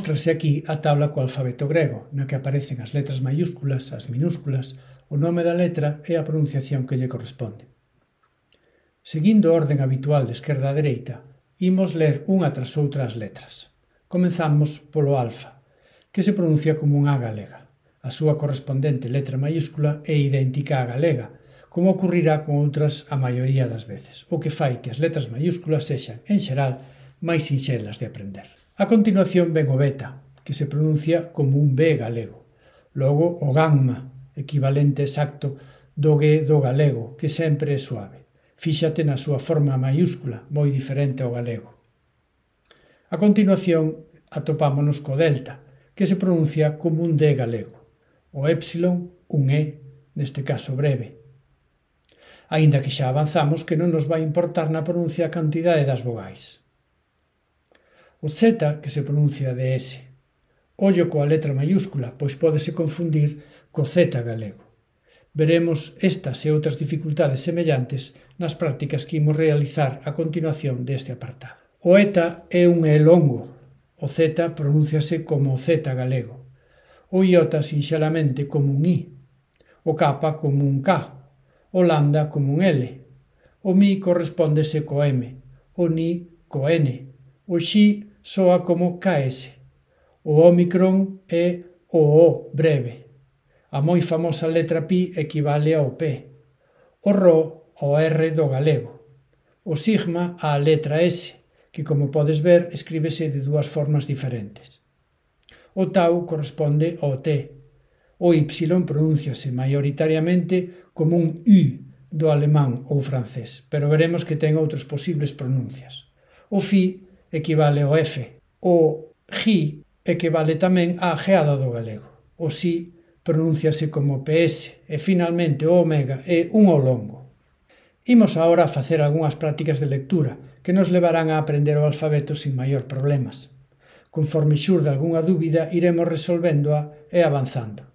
Móstrase aquí a tabla co alfabeto grego, na que aparecen as letras maiúsculas, as minúsculas, o nome da letra e a pronunciación que lle corresponde. Seguindo a orden habitual de esquerda a dereita, imos ler unha tras outra as letras. Comenzamos polo alfa, que se pronuncia como un A galega. A súa correspondente letra maiúscula é idéntica á galega, como ocurrirá con outras a maioría das veces, o que fai que as letras maiúsculas sexan, en xeral, máis sinxelas de aprender. A continuación ven o beta, que se pronuncia como un B galego. Logo o gamma, equivalente exacto do G do galego, que sempre é suave. Fíxate na súa forma maiúscula, moi diferente ao galego. A continuación atopámonos co delta, que se pronuncia como un D galego. O epsilon, un E, neste caso breve. Aínda que xa avanzamos que non nos vai importar na pronuncia a cantidade das vogais. O Z, que se pronuncia de S. Ollo coa letra maiúscula, pois pódese confundir co Z galego. Veremos estas e outras dificultades semellantes nas prácticas que imos realizar a continuación deste apartado. O eta é un E longo. O Z pronúnciase como Z galego. O iota sinxelamente como un I. O K como un K. O lambda como un L. O mi correspondese co M. O ni co N o xi soa como KS. O Omicron é o O breve. A moi famosa letra pi equivale ao P. O Rho ao R do galego. O sigma á letra S, que como podes ver escríbese de dúas formas diferentes. O tau corresponde ao T. O y pronúnciase maioritariamente como un U do alemán ou francés, pero veremos que ten outros posibles pronuncias. O fi equivale ao F. O GI equivale tamén á geada do galego. O SI pronúnciase como PS e finalmente o omega é un o longo. Imos agora a facer algunhas prácticas de lectura que nos levarán a aprender o alfabeto sin maior problemas. Conforme xurde algunha dúbida, iremos resolvéndoa e avanzando.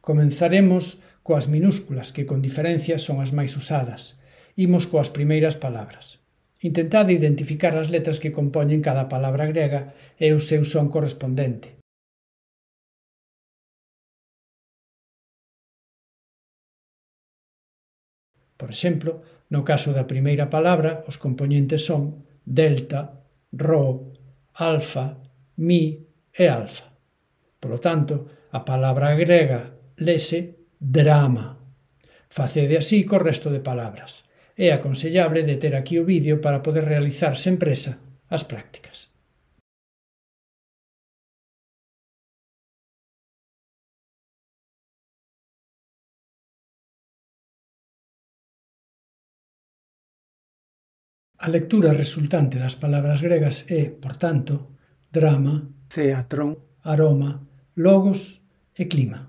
Comenzaremos coas minúsculas, que con diferencia son as máis usadas. Imos coas primeiras palabras. Intentade identificar as letras que compoñen cada palabra grega e o seu son correspondente. Por exemplo, no caso da primeira palabra, os compoñentes son delta, rho, alfa, mi e alfa. Polo tanto, a palabra grega lese drama. Facede así co resto de palabras é aconsellable deter aquí o vídeo para poder realizar sen presa as prácticas. A lectura resultante das palabras gregas é, por tanto, drama, teatrón, aroma, logos e clima.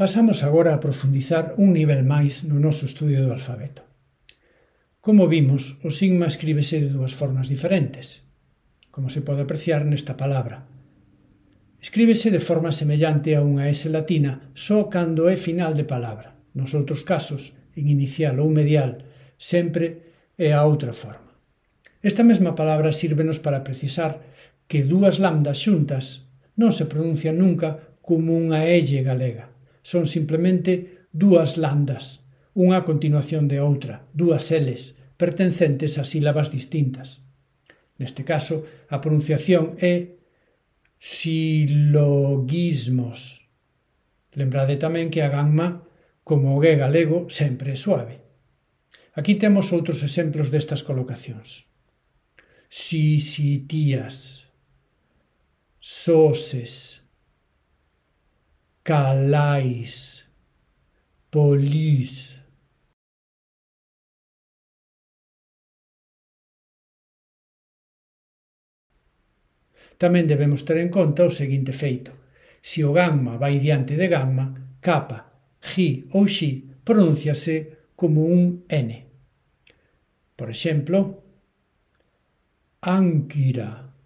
Pasamos agora a profundizar un nivel máis no noso estudio do alfabeto. Como vimos, o sigma escríbese de dúas formas diferentes, como se pode apreciar nesta palabra. Escríbese de forma semellante a unha S latina só cando é final de palabra. Nos outros casos, en inicial ou medial, sempre é a outra forma. Esta mesma palabra sírvenos para precisar que dúas lambdas xuntas non se pronuncian nunca como unha elle galega, son simplemente dúas landas, unha a continuación de outra, dúas eles, pertencentes a sílabas distintas. Neste caso, a pronunciación é silogismos. Lembrade tamén que a gamma, como o gue galego, sempre é suave. Aquí temos outros exemplos destas colocacións. Sisitías, soses, calais, polis. Tamén debemos ter en conta o seguinte feito. Se o gamma vai diante de gamma, capa, gi ou xi pronunciase como un n. Por exemplo, ánquira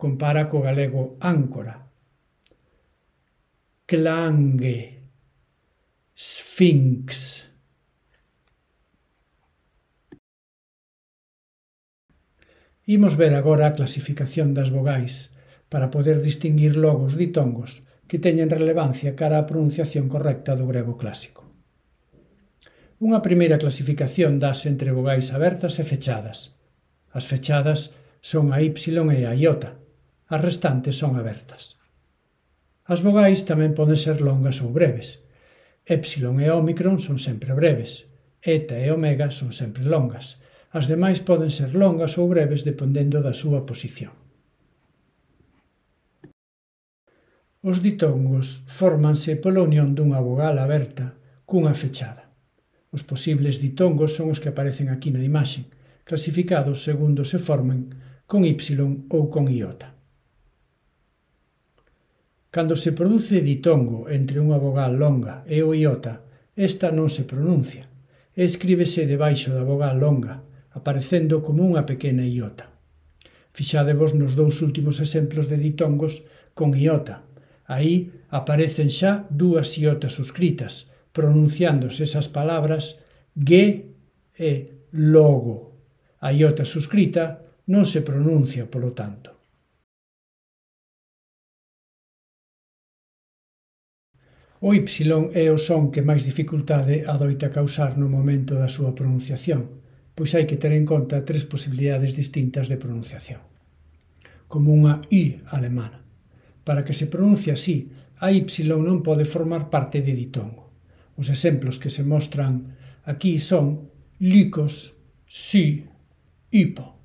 compara co galego áncora, Klange, Sphinx. Imos ver agora a clasificación das vogais para poder distinguir logos ditongos que teñen relevancia cara á pronunciación correcta do grego clásico. Unha primeira clasificación das entre vogais abertas e fechadas. As fechadas son a Y e a iota, as restantes son abertas. As vogais tamén poden ser longas ou breves. Epsilon e Omicron son sempre breves. Eta e Omega son sempre longas. As demais poden ser longas ou breves dependendo da súa posición. Os ditongos fórmanse pola unión dunha vogal aberta cunha fechada. Os posibles ditongos son os que aparecen aquí na imaxe, clasificados segundo se formen con Y ou con iota. Cando se produce ditongo entre unha vogal longa e o iota, esta non se pronuncia escríbese debaixo da vogal longa, aparecendo como unha pequena iota. Fixádevos nos dous últimos exemplos de ditongos con iota. Aí aparecen xa dúas iotas suscritas, pronunciándose esas palabras gue e logo. A iota suscrita non se pronuncia, polo tanto. O y é o son que máis dificultade adoita causar no momento da súa pronunciación, pois hai que ter en conta tres posibilidades distintas de pronunciación. Como unha I alemana. Para que se pronuncie así, a y non pode formar parte de ditongo. Os exemplos que se mostran aquí son licos, si, hipo.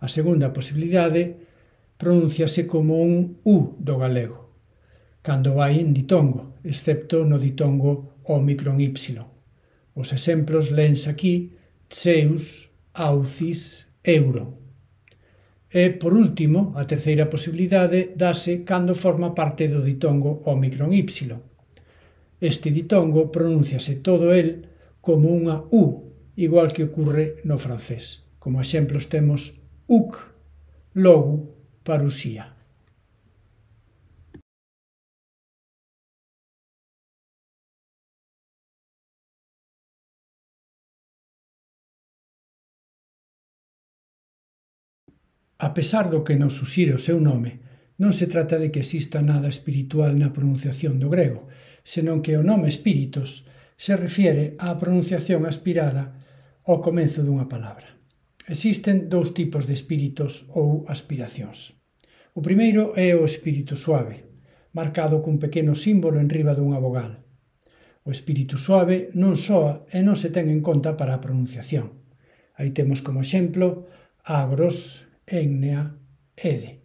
A segunda posibilidade pronunciase como un u do galego cando vai en ditongo, excepto no ditongo Omicron y. Os exemplos lens aquí Zeus, Aucis, Euro. E, por último, a terceira posibilidade dase cando forma parte do ditongo Omicron y. Este ditongo pronúnciase todo el como unha U, igual que ocorre no francés. Como exemplos temos uc, logo, parusía. A pesar do que nos suxire o seu nome, non se trata de que exista nada espiritual na pronunciación do grego, senón que o nome espíritos se refiere á pronunciación aspirada ao comenzo dunha palabra. Existen dous tipos de espíritos ou aspiracións. O primeiro é o espírito suave, marcado cun pequeno símbolo en riba dunha vogal. O espírito suave non soa e non se ten en conta para a pronunciación. Aí temos como exemplo agros, etnia, ede.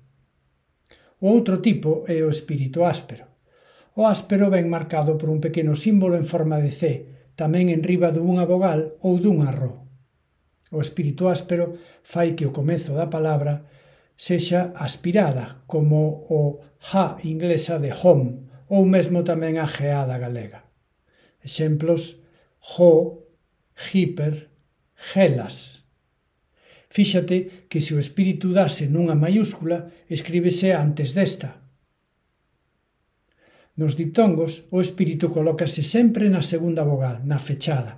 O outro tipo é o espírito áspero. O áspero ven marcado por un pequeno símbolo en forma de C, tamén en riba dunha vogal ou dun arro. O espírito áspero fai que o comezo da palabra sexa aspirada, como o ja inglesa de home, ou mesmo tamén a geada galega. Exemplos, jo, hiper, gelas. Fíxate que se o espírito dase nunha maiúscula, escríbese antes desta. Nos ditongos, o espírito colócase sempre na segunda vogal, na fechada.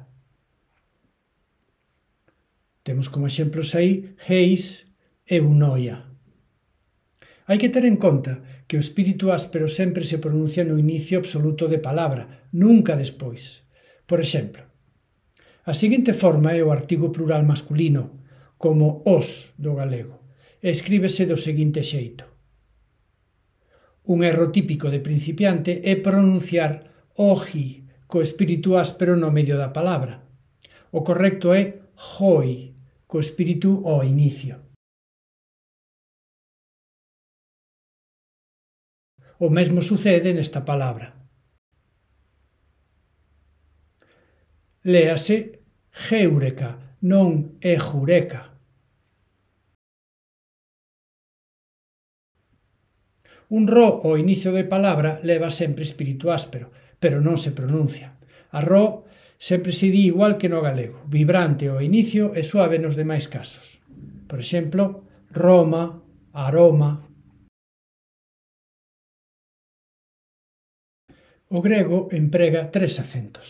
Temos como exemplos aí heis e unoia. Hai que ter en conta que o espírito áspero sempre se pronuncia no inicio absoluto de palabra, nunca despois. Por exemplo, a seguinte forma é o artigo plural masculino como os do galego. Escríbese do seguinte xeito. Un erro típico de principiante é pronunciar oji co espírito áspero no medio da palabra. O correcto é joi, co espírito ao inicio. O mesmo sucede nesta palabra. Léase geureka, non e jureka. Un ro ao inicio de palabra leva sempre espírito áspero, pero non se pronuncia. A ro sempre se di igual que no galego, vibrante ao inicio e suave nos demais casos. Por exemplo, Roma, aroma. O grego emprega tres acentos,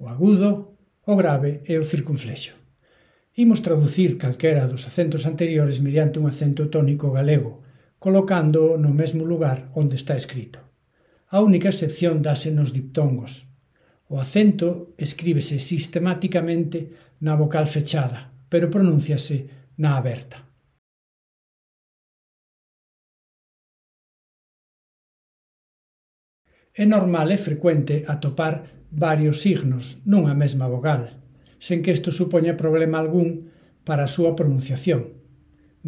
o agudo, o grave e o circunflexo. Imos traducir calquera dos acentos anteriores mediante un acento tónico galego, colocándoo no mesmo lugar onde está escrito. A única excepción dáse nos diptongos. O acento escríbese sistemáticamente na vocal fechada, pero pronúnciase na aberta. É normal e frecuente atopar varios signos nunha mesma vogal, sen que isto supoña problema algún para a súa pronunciación.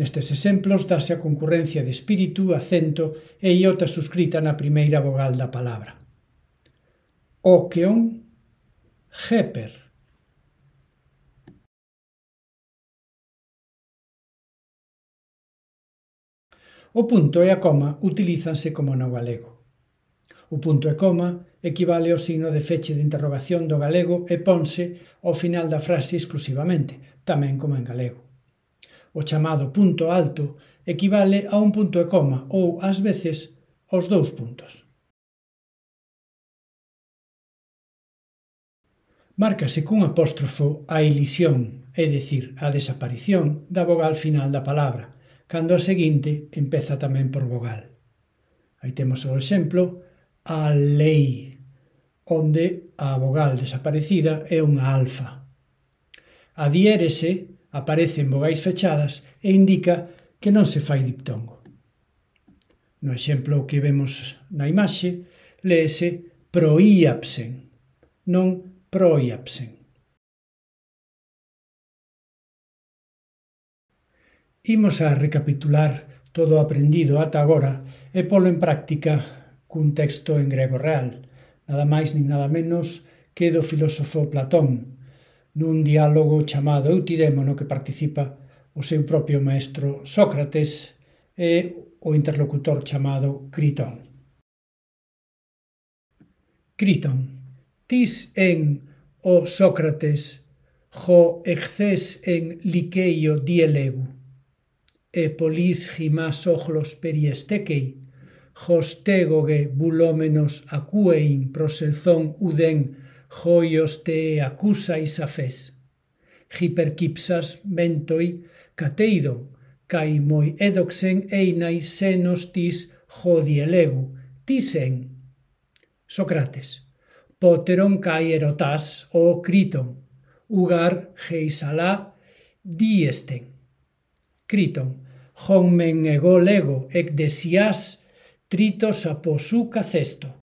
Nestes exemplos dáse a concurrencia de espírito, acento e iota suscrita na primeira vogal da palabra. Okeon, Heper. O punto e a coma utilízanse como no galego. O punto e coma equivale ao signo de feche de interrogación do galego e ponse ao final da frase exclusivamente, tamén como en galego. O chamado punto alto equivale a un punto e coma ou, ás veces, aos dous puntos. Márcase cun apóstrofo a ilisión, é dicir, a desaparición da vogal final da palabra, cando a seguinte empeza tamén por vogal. Aí temos o exemplo a lei, onde a vogal desaparecida é unha alfa. Adiérese aparece en vogais fechadas e indica que non se fai diptongo. No exemplo que vemos na imaxe, leese proíapsen, non proíapsen. Imos a recapitular todo o aprendido ata agora e polo en práctica cun texto en grego real, nada máis nin nada menos que do filósofo Platón, nun diálogo chamado Eutidémono que participa o seu propio maestro Sócrates e o interlocutor chamado Critón. Critón, tis en o Sócrates jo exces en liqueio dielegu e polis gimás ojlos periestecei jostegoge bulómenos acuein proselzón uden hoios te acusais fes. Hiperkipsas mentoi cateido, kai moi edoxen einai senos tis jodielegu, tisen. Socrates, poteron kai erotas o criton, ugar geisala diesten. Criton, hon men ego lego ec desias tritos aposuca cesto.